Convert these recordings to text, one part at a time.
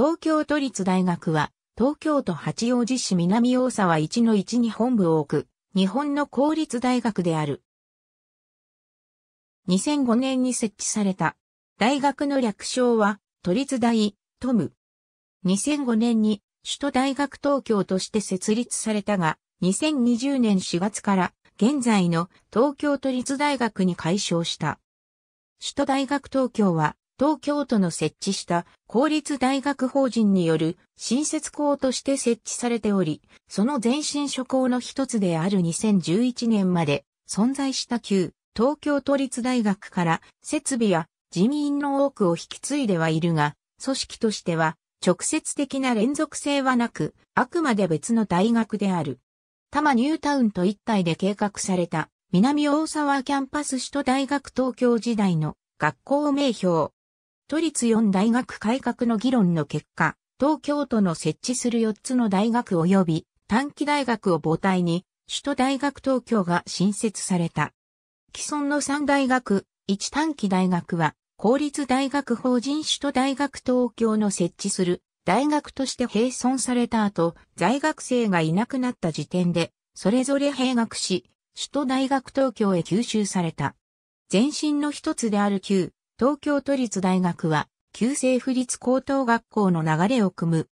東京都立大学は、東京都八王子市南大沢一の一に本部を置く、日本の公立大学である。2005年に設置された。大学の略称は、都立大、トム。2005年に、首都大学東京として設立されたが、2020年4月から、現在の東京都立大学に改称した。首都大学東京は、東京都の設置した公立大学法人による新設校として設置されており、その前身諸校の一つである2011年まで存在した旧東京都立大学から設備や人員の多くを引き継いではいるが、組織としては直接的な連続性はなく、あくまで別の大学である。多摩ニュータウンと一体で計画された南大沢キャンパス首都大学東京時代の学校名標都立4大学改革の議論の結果、東京都の設置する4つの大学及び短期大学を母体に、首都大学東京が新設された。既存の3大学、1短期大学は、公立大学法人首都大学東京の設置する大学として閉存された後、在学生がいなくなった時点で、それぞれ閉学し、首都大学東京へ吸収された。前身の一つである旧、東京都立大学は、旧制府立高等学校の流れを組む。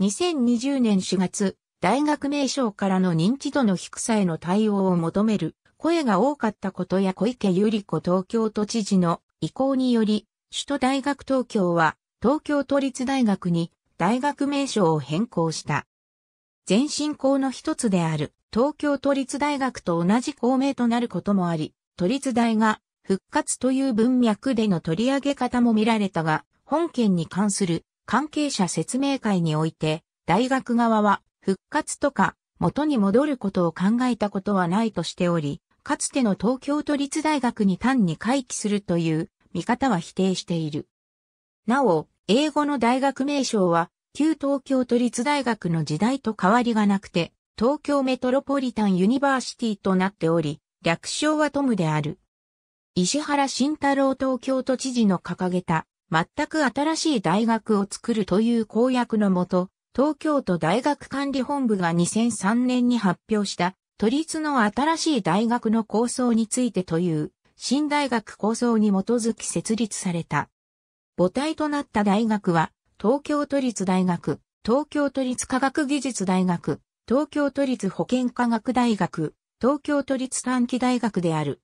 2020年4月、大学名称からの認知度の低さへの対応を求める声が多かったことや小池百合子東京都知事の意向により、首都大学東京は東京都立大学に大学名称を変更した。前身校の一つである東京都立大学と同じ校名となることもあり、都立大が復活という文脈での取り上げ方も見られたが、本件に関する関係者説明会において、大学側は復活とか元に戻ることを考えたことはないとしており、かつての東京都立大学に単に回帰するという見方は否定している。なお、英語の大学名称は、旧東京都立大学の時代と変わりがなくて、東京メトロポリタンユニバーシティとなっており、略称はトムである。石原慎太郎東京都知事の掲げた、全く新しい大学を作るという公約のもと、東京都大学管理本部が2003年に発表した、都立の新しい大学の構想についてという、新大学構想に基づき設立された。母体となった大学は、東京都立大学、東京都立科学技術大学、東京都立保健科学大学、東京都立短期大学である。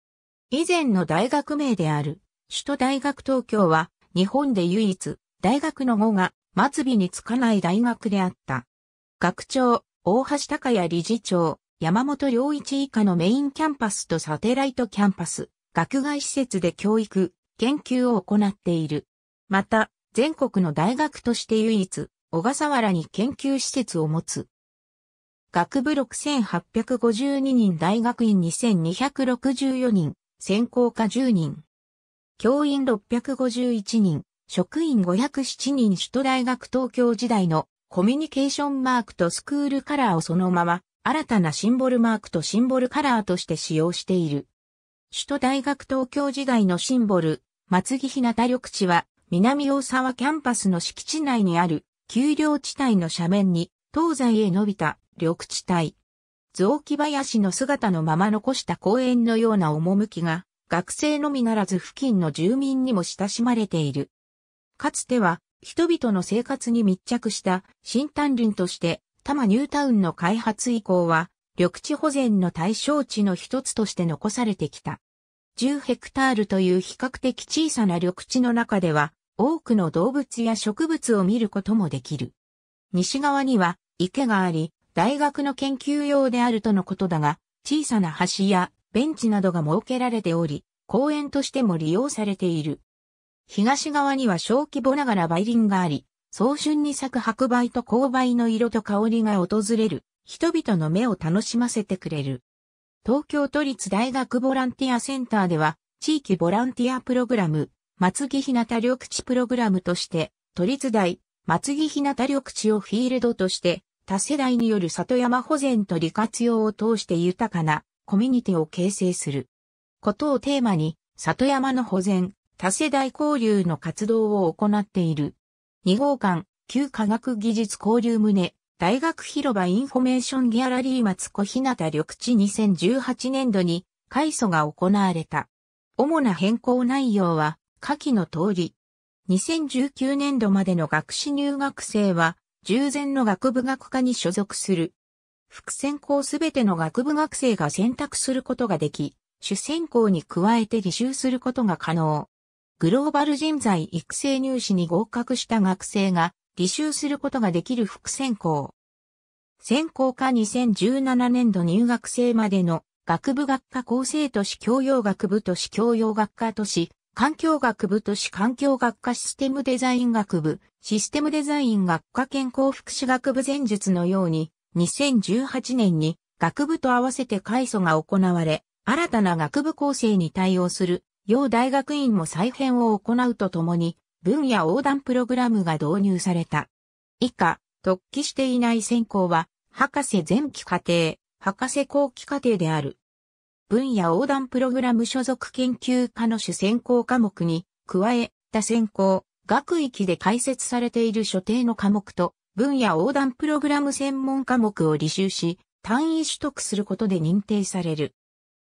以前の大学名である、首都大学東京は、日本で唯一、大学の語が末尾につかない大学であった。学長、大橋隆也理事長、山本良一以下のメインキャンパスとサテライトキャンパス、学外施設で教育、研究を行っている。また、全国の大学として唯一、小笠原に研究施設を持つ。学部6852人大学院2264人、専攻科10人。教員651人、職員507人首都大学東京時代のコミュニケーションマークとスクールカラーをそのまま新たなシンボルマークとシンボルカラーとして使用している。首都大学東京時代のシンボル、松木日向緑地は南大沢キャンパスの敷地内にある丘陵地帯の斜面に東西へ伸びた緑地帯。雑木林の姿のまま残した公園のような趣が、学生のみならず付近の住民にも親しまれている。かつては、人々の生活に密着した新丹林として、多摩ニュータウンの開発以降は、緑地保全の対象地の一つとして残されてきた。10ヘクタールという比較的小さな緑地の中では、多くの動物や植物を見ることもできる。西側には池があり、大学の研究用であるとのことだが、小さな橋やベンチなどが設けられており、公園としても利用されている。東側には小規模ながら梅林があり、早春に咲く白梅と紅梅の色と香りが訪れる、人々の目を楽しませてくれる。東京都立大学ボランティアセンターでは、地域ボランティアプログラム、松木ひなた緑地プログラムとして、都立大、松木ひなた緑地をフィールドとして、多世代による里山保全と利活用を通して豊かなコミュニティを形成することをテーマに里山の保全、多世代交流の活動を行っている。2号館、旧科学技術交流棟、大学広場インフォメーションギャラリー松子日向緑地2018年度に改祖が行われた。主な変更内容は、下記の通り。2019年度までの学士入学生は、従前の学部学科に所属する。副専攻すべての学部学生が選択することができ、主専攻に加えて履修することが可能。グローバル人材育成入試に合格した学生が履修することができる副専攻。専攻科2017年度入学生までの学部学科構成都市教養学部都市教養学科都市環境学部都市環境学科システムデザイン学部、システムデザイン学科健康福祉学部前述のように、2018年に学部と合わせて改組が行われ、新たな学部構成に対応する、要大学院も再編を行うとともに、分野横断プログラムが導入された。以下、特記していない専攻は、博士前期課程、博士後期課程である。分野横断プログラム所属研究科の主専攻科目に、加え、他専攻、学域で開設されている所定の科目と、分野横断プログラム専門科目を履修し、単位取得することで認定される。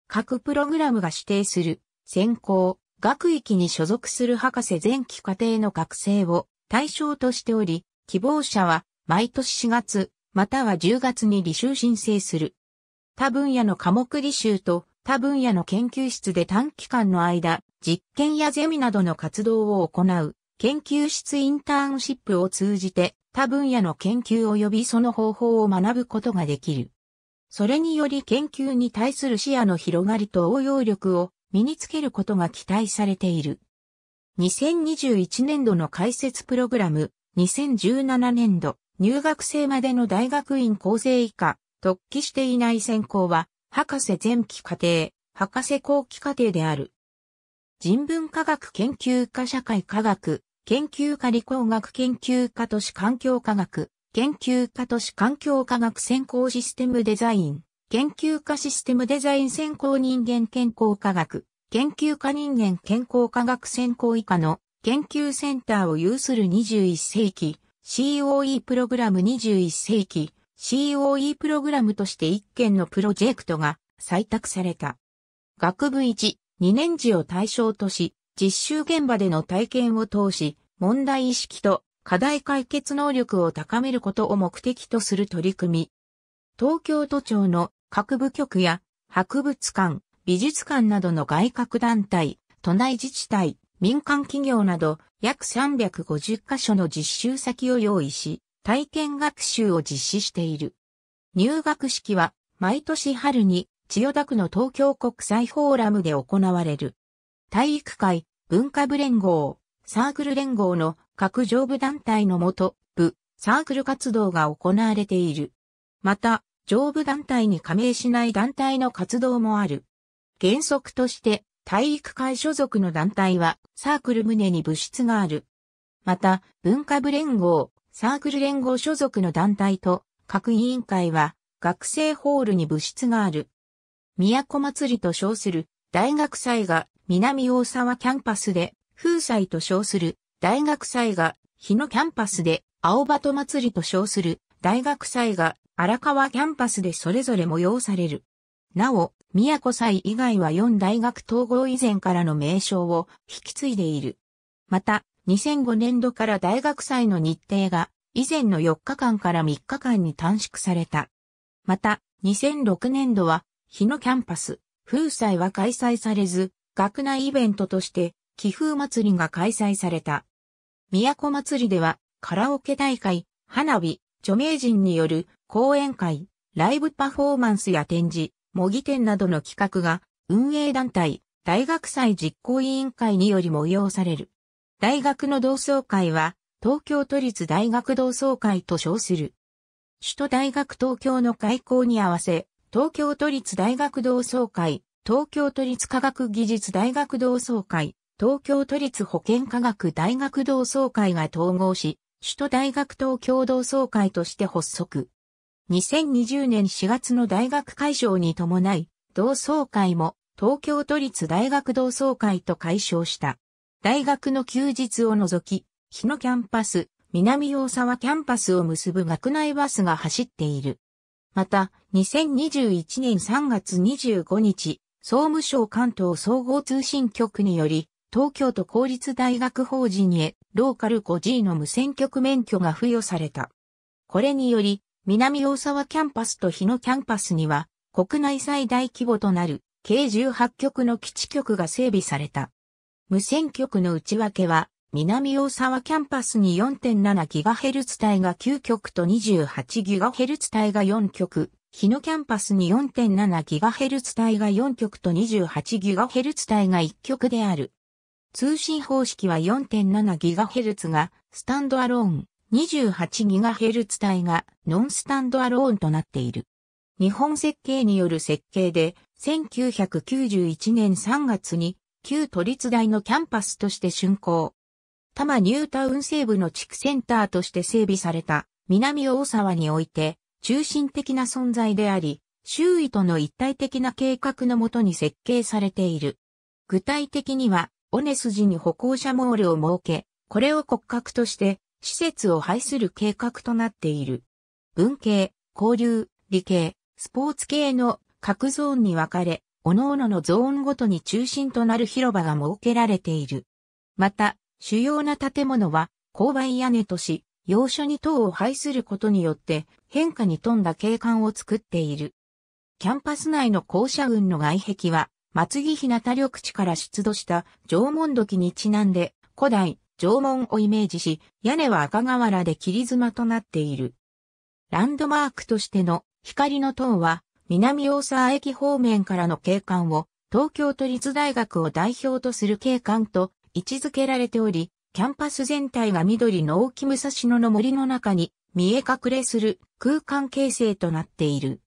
各プログラムが指定する、専攻、学域に所属する博士前期課程の学生を対象としており、希望者は毎年4月、または10月に履修申請する。他分野の科目履修と他分野の研究室で短期間の間、実験やゼミなどの活動を行う、研究室インターンシップを通じて、他分野の研究及びその方法を学ぶことができる。それにより研究に対する視野の広がりと応用力を身につけることが期待されている。2021年度の開設プログラム、2017年度、入学生までの大学院構成以下、特記していない専攻は、博士前期課程、博士後期課程である。人文科学研究科社会科学、研究科理工学研究科都市環境科学、研究科都市環境科学専攻システムデザイン、研究科システムデザイン専攻人間健康科学、研究科人間健康科学専攻以下の研究センターを有する21世紀、COE プログラム21世紀、COE プログラムとして1件のプロジェクトが採択された。学部1、2年次を対象とし、実習現場での体験を通し、問題意識と課題解決能力を高めることを目的とする取り組み。東京都庁の各部局や博物館、美術館などの外郭団体、都内自治体、民間企業など約350カ所の実習先を用意し、体験学習を実施している。入学式は毎年春に千代田区の東京国際フォーラムで行われる。体育会、文化部連合、サークル連合の各上部団体のもと、部、サークル活動が行われている。また、上部団体に加盟しない団体の活動もある。原則として、体育会所属の団体はサークル胸に部室がある。また、文化部連合、サークル連合所属の団体と各委員会は学生ホールに部室がある。都祭りと称する大学祭が南大沢キャンパスで、風祭と称する大学祭が日野キャンパスで、青葉と祭りと称する大学祭が荒川キャンパスでそれぞれ催される。なお、都祭以外は4大学統合以前からの名称を引き継いでいる。また、2005年度から大学祭の日程が以前の4日間から3日間に短縮された。また、2006年度は、日野キャンパス、風祭は開催されず、学内イベントとして、寄風祭りが開催された。都祭りでは、カラオケ大会、花火、著名人による講演会、ライブパフォーマンスや展示、模擬店などの企画が、運営団体、大学祭実行委員会により催される。大学の同窓会は、東京都立大学同窓会と称する。首都大学東京の開校に合わせ、東京都立大学同窓会、東京都立科学技術大学同窓会、東京都立保健科学大学同窓会が統合し、首都大学東京同窓会として発足。2020年4月の大学解消に伴い、同窓会も東京都立大学同窓会と解消した。大学の休日を除き、日野キャンパス、南大沢キャンパスを結ぶ学内バスが走っている。また、2021年3月25日、総務省関東総合通信局により、東京都公立大学法人へローカル 5G の無線局免許が付与された。これにより、南大沢キャンパスと日野キャンパスには、国内最大規模となる計18局の基地局が整備された。無線局の内訳は、南大沢キャンパスに 4.7GHz 帯が9局と 28GHz 帯が4局、日野キャンパスに 4.7GHz 帯が4局と 28GHz 帯が1局である。通信方式は 4.7GHz がスタンドアローン、28GHz 帯がノンスタンドアローンとなっている。日本設計による設計で、1991年3月に旧都立大のキャンパスとして竣工。多摩ニュータウン西部の地区センターとして整備された南大沢において中心的な存在であり、周囲との一体的な計画のもとに設計されている。具体的には、尾根筋に歩行者モールを設け、これを骨格として施設を配する計画となっている。文系、交流、理系、スポーツ系の各ゾーンに分かれ、各々のゾーンごとに中心となる広場が設けられている。また、主要な建物は、勾配屋根とし、要所に塔を配することによって変化に富んだ景観を作っている。キャンパス内の校舎群の外壁は、松木日向緑地から出土した縄文土器にちなんで、古代、縄文をイメージし、屋根は赤瓦で切り妻となっている。ランドマークとしての光の塔は、南大沢駅方面からの景観を東京都立大学を代表とする景観と位置づけられており、キャンパス全体が緑の大木武蔵野の森の中に見え隠れする空間形成となっている。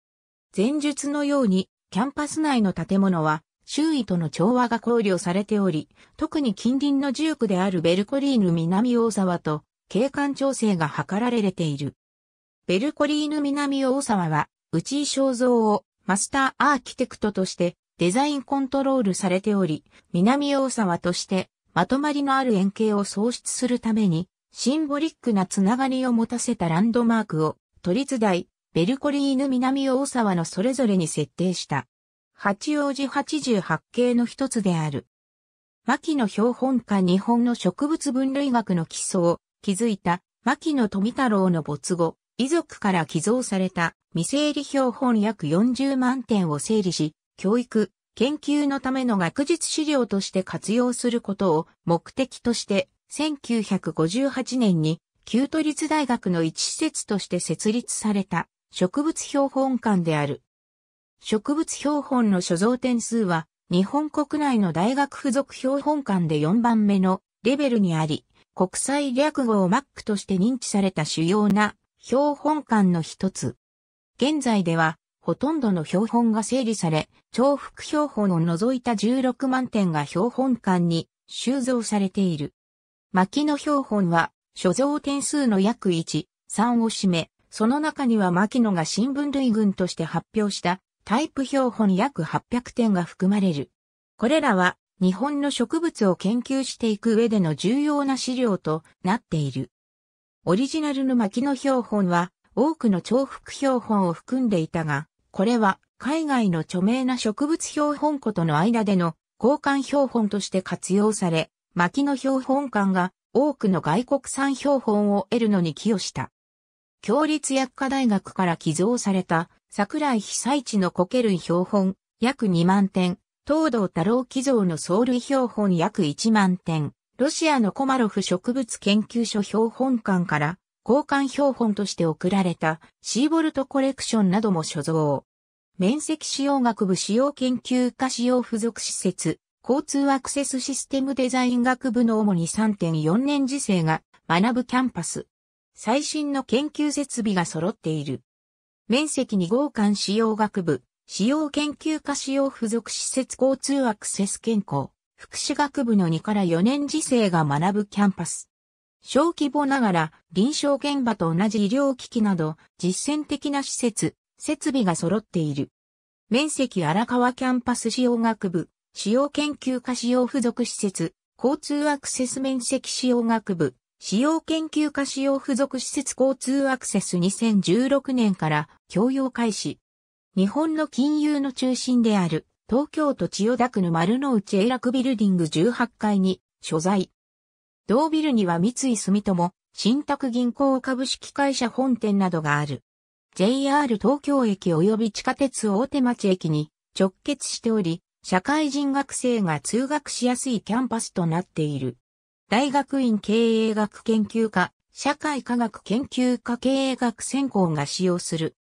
前述のように、キャンパス内の建物は周囲との調和が考慮されており、特に近隣の住区であるベルコリーヌ南大沢と景観調整が図られている。ベルコリーヌ南大沢は内井正造をマスターアーキテクトとしてデザインコントロールされており、南大沢としてまとまりのある円形を創出するために、シンボリックなつながりを持たせたランドマークを、都立大、ベルコリーヌ南大沢のそれぞれに設定した。八王子88系の一つである。牧野標本家日本の植物分類学の基礎を築いた牧野富太郎の没後、遺族から寄贈された未整理標本約40万点を整理し、教育、研究のための学術資料として活用することを目的として1958年に旧都立大学の一施設として設立された植物標本館である。植物標本の所蔵点数は日本国内の大学付属標本館で4番目のレベルにあり、国際略語を MAC として認知された主要な標本館の一つ。現在では、ほとんどの標本が整理され、重複標本を除いた16万点が標本館に収蔵されている。薪の標本は、所蔵点数の約1、3を占め、その中には牧野が新聞類群として発表したタイプ標本約800点が含まれる。これらは日本の植物を研究していく上での重要な資料となっている。オリジナルの薪の標本は多くの重複標本を含んでいたが、これは海外の著名な植物標本庫との間での交換標本として活用され、薪の標本館が多くの外国産標本を得るのに寄与した。共立薬科大学から寄贈された桜井被災地のコケ類標本約2万点、東道太郎寄贈の藻類標本約1万点、ロシアのコマロフ植物研究所標本館から交換標本として送られたシーボルトコレクションなども所蔵。面積使用学部使用研究科使用付属施設、交通アクセスシステムデザイン学部の主に3.4年次生が学ぶキャンパス。最新の研究設備が揃っている。面積2号館使用学部、使用研究科使用付属施設交通アクセス健康。福祉学部の2から4年次生が学ぶキャンパス。小規模ながら臨床現場と同じ医療機器など実践的な施設、設備が揃っている。面積荒川キャンパス使用学部、使用研究科使用付属施設、交通アクセス面積使用学部、使用研究科使用付属施設交通アクセス2016年から教養開始。日本の金融の中心である東京都千代田区の丸の内永楽ビルディング18階に所在。同ビルには三井住友、新宅銀行株式会社本店などがある。JR 東京駅及び地下鉄大手町駅に直結しており、社会人学生が通学しやすいキャンパスとなっている。大学院経営学研究科、社会科学研究科経営学専攻が使用する。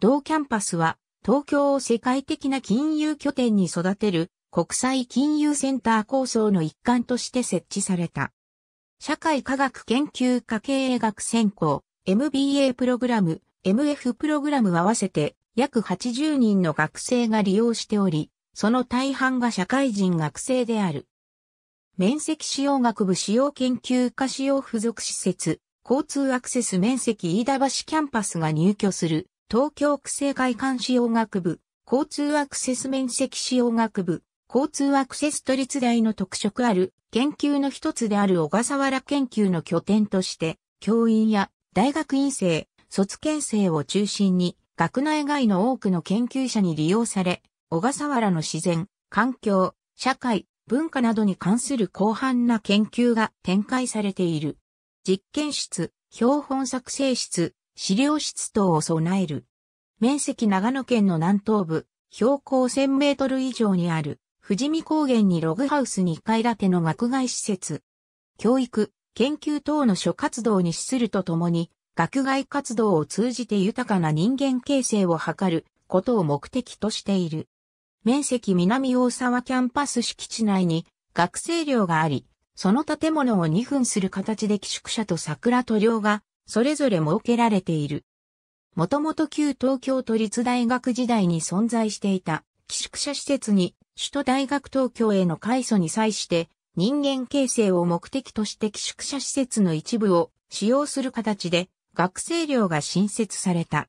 同キャンパスは東京を世界的な金融拠点に育てる国際金融センター構想の一環として設置された。社会科学研究科経営学専攻、MBA プログラム、MF プログラム合わせて約80人の学生が利用しており、その大半が社会人学生である。面積使用学部使用研究科使用付属施設、交通アクセス面積飯田橋キャンパスが入居する東京区政会館使用学部、交通アクセス面積使用学部、交通アクセス都立大の特色ある研究の一つである小笠原研究の拠点として、教員や大学院生、卒研生を中心に、学内外の多くの研究者に利用され、小笠原の自然、環境、社会、文化などに関する広範な研究が展開されている。実験室、標本作成室、資料室等を備える。面積長野県の南東部、標高1000メートル以上にある、富士見高原にログハウス2階建ての学外施設。教育、研究等の諸活動に資するとともに、学外活動を通じて豊かな人間形成を図ることを目的としている。面積南大沢キャンパス敷地内に学生寮があり、その建物を2分する形で寄宿舎と桜と寮がそれぞれ設けられている。もともと旧東京都立大学時代に存在していた寄宿舎施設に首都大学東京への改祖に際して人間形成を目的として寄宿舎施設の一部を使用する形で学生寮が新設された。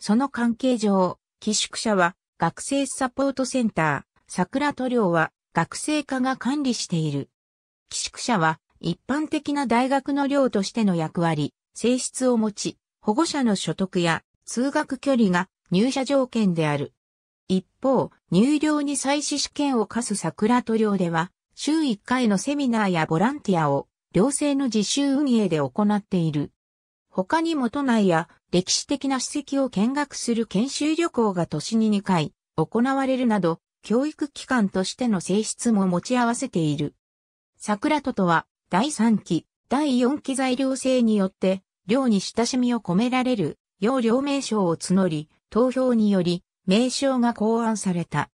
その関係上、寄宿舎は学生サポートセンター、桜都寮は学生課が管理している。寄宿舎は一般的な大学の寮としての役割、性質を持ち、保護者の所得や通学距離が入社条件である。一方、入寮に再試試験を課す桜都寮では、週1回のセミナーやボランティアを、寮生の自習運営で行っている。他にも都内や歴史的な史跡を見学する研修旅行が年に2回行われるなど、教育機関としての性質も持ち合わせている。桜戸とは、第3期、第4期材料制によって、寮に親しみを込められる、要領名称を募り、投票により、名称が考案された。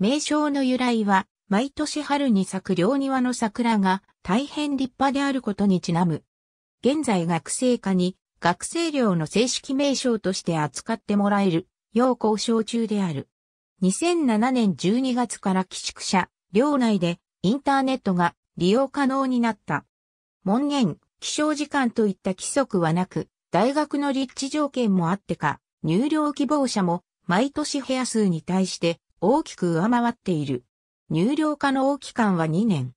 名称の由来は、毎年春に咲く両庭の桜が大変立派であることにちなむ。現在学生課に学生寮の正式名称として扱ってもらえる、要交渉中である。2007年12月から寄宿舎、寮内でインターネットが利用可能になった。門限、起床時間といった規則はなく、大学の立地条件もあってか、入寮希望者も毎年部屋数に対して大きく上回っている。入寮可能期間は2年。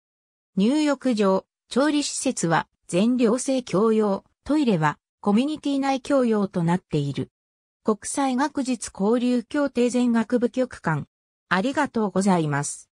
入浴場、調理施設は全寮制共用、トイレはコミュニティ内共用となっている。国際学術交流協定全学部局間。ありがとうございます。